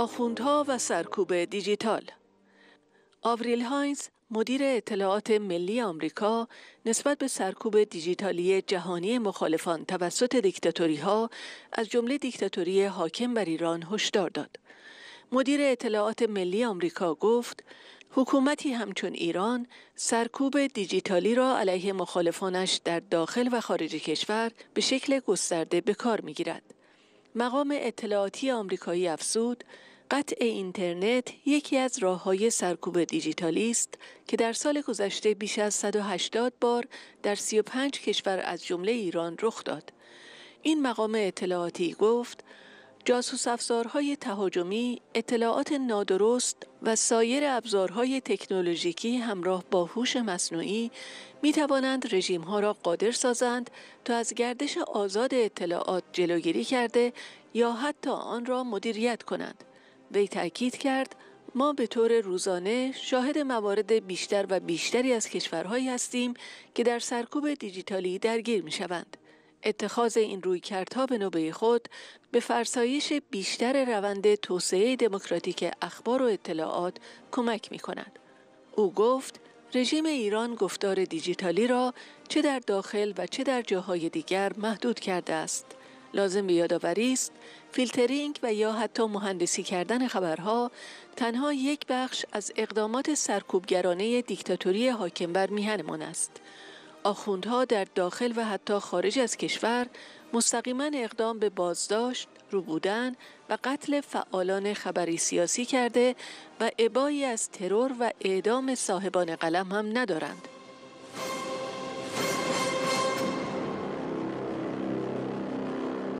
آخوندها و سرکوب دیجیتال آوریل هاینز مدیر اطلاعات ملی آمریکا نسبت به سرکوب دیجیتالی جهانی مخالفان توسط دیکتاتوری ها از جمله دیکتاتوری حاکم بر ایران هشدار داد. مدیر اطلاعات ملی آمریکا گفت حکومتی همچون ایران سرکوب دیجیتالی را علیه مخالفانش در داخل و خارج کشور به شکل گسترده به کار میگیرد. مقام اطلاعاتی آمریکایی افزود قطع اینترنت یکی از راه های سرکوب دیجیتالی است که در سال گذشته بیش از 180 بار در 35 کشور از جمله ایران رخ داد. این مقام اطلاعاتی گفت جاسوس افزارهای تهاجمی، اطلاعات نادرست و سایر ابزارهای تکنولوژیکی همراه با هوش مصنوعی می توانند رژیم ها را قادر سازند تا از گردش آزاد اطلاعات جلوگیری کرده یا حتی آن را مدیریت کنند. وی تاکید کرد ما به طور روزانه شاهد موارد بیشتر و بیشتری از کشورهایی هستیم که در سرکوب دیجیتالی درگیر می شوند. اتخاذ این رویکردها به نوبه خود به فرسایش بیشتر روند توسعه دموکراتیک اخبار و اطلاعات کمک می کند. او گفت رژیم ایران گفتار دیجیتالی را چه در داخل و چه در جاهای دیگر محدود کرده است. لازم به یادآوری است فیلترینگ و یا حتی مهندسی کردن خبرها تنها یک بخش از اقدامات سرکوبگرانه دیکتاتوری حاکم بر میهنمان است آخوندها در داخل و حتی خارج از کشور مستقیما اقدام به بازداشت روبودن و قتل فعالان خبری سیاسی کرده و عبایی از ترور و اعدام صاحبان قلم هم ندارند